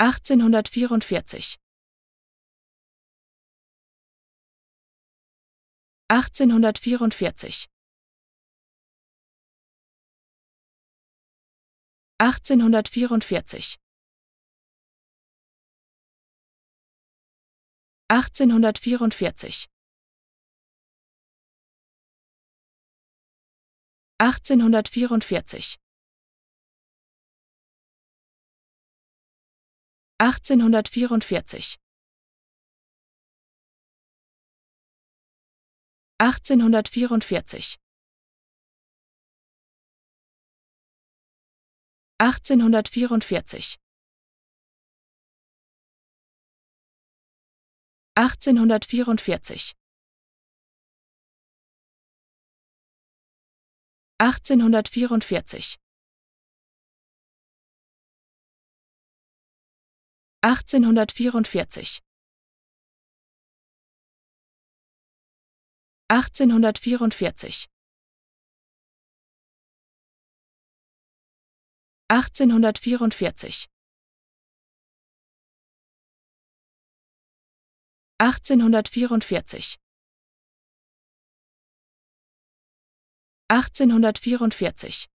1844 1844 1844 1844 1844 1844 1844 1844 1844 1844 1844 1844 1844 1844 1844